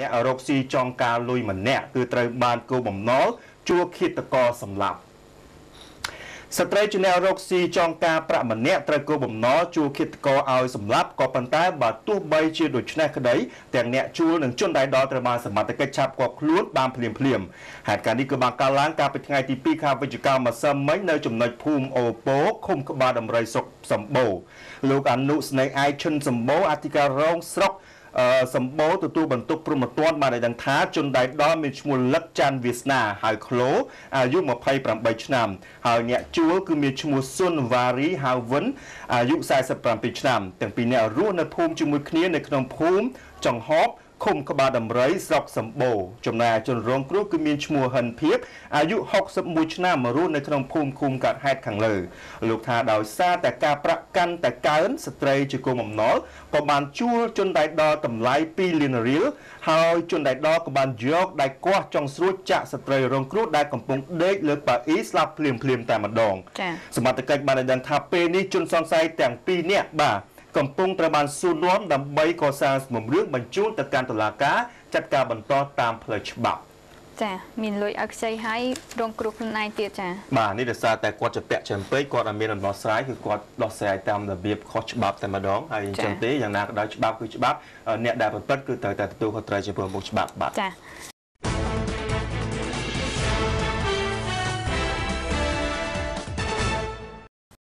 អ្នករកស៊ីចងការលុយម្នាក់គឺត្រូវបានគោបំណុលជួឃាតករសម្លាប់ស្ត្រីជាអ្នករកស៊ីចងការប្រាក់ម្នាក់ត្រូវគោបំណុលជួឃាតករឲ្យសម្លាប់ក៏ប៉ុន្តែបើទោះបីជាដូច្នេះក្តីទាំងអ្នកជួលនិងជនដែលដល់ត្រូវបានសមត្ថកិច្ចចាប់គាត់ខ្លួនបានភ្លាមភ្លាមហេតុការណ៍នេះគឺបានកើតឡើងកាលពីថ្ងៃទី2ខែវិច្ឆិកាម្សិលមិញនៅចំណុចភូមិអូប៉ូឃុំក្បាលដំរីសុកសម្បូរលោកអនុស្នេហ៍ឯកឈិនសម្បូរអធិការរងស្រុកសម្បូរទទួលបន្ទុកព្រមត្តនបានឲ្យដឹងថាជនដែលដល់មានឈ្មោះលឹកចាន់វាសនាហៅក្លូអាយុ28ឆ្នាំ ហើយអ្នកជួលគឺមានឈ្មោះស៊ុនវ៉ារីហៅវិនអាយុ47ឆ្នាំទាំងពីរអ្នករស់នៅភូមិជាមួយគ្នានៅក្នុងភូមិចង្ហប់ឃុំក្បាលដំរីស្រុកសម្បូរចំណែកជនរង គ្រោះគឺមានឈ្មោះហិនភៀបអាយុ61ឆ្នាំមករស់នៅក្នុងភូមិឃុំកាត់ហេតខាងលើលោកថាដោយសារតែការប្រាក់កាន់តែកើនស្ត្រីជាគំអំណល់ក៏បានជួលជនដៃដល់តម្លៃ2លានរៀលហើយជនដៃដល់ក៏បានយកដៃគាស់ចង់ស្រួចចាក់ស្ត្រីរងគ្រោះដែលកំពុងដេកលើប៉ាអ៊ីស្លាប់ភ្លាមៗតែម្ដង សមត្ថកិច្ចបានដឹងថាពេលនេះជនសង្ស័យទាំងពីរនាក់បាទកំពុងត្រូវបានសួរនាំដើម្បីកសាងសំណរឿងបញ្ជូនទៅកាន់តុលាការចាត់ការបន្តតាមផ្លូវច្បាប់ចាមានលុយឲ្យខ្ចីហើយរងគ្រោះខ្លួនឯងទៀតចាបាទនេះដោយសារតែគាត់ជាពាក់ចិនពេកគាត់អត់មានដំណោះស្រាយគឺគាត់ដោះស្រាយតាមរបៀបខុសច្បាប់តែម្ដងហើយអញ្ចឹងទេយ៉ាងណាក៏ដោយច្បាប់គឺច្បាប់ អ្នកដែលប្រព្រឹត្តគឺត្រូវតែទទួលខុសត្រូវចំពោះមុខច្បាប់បាទចា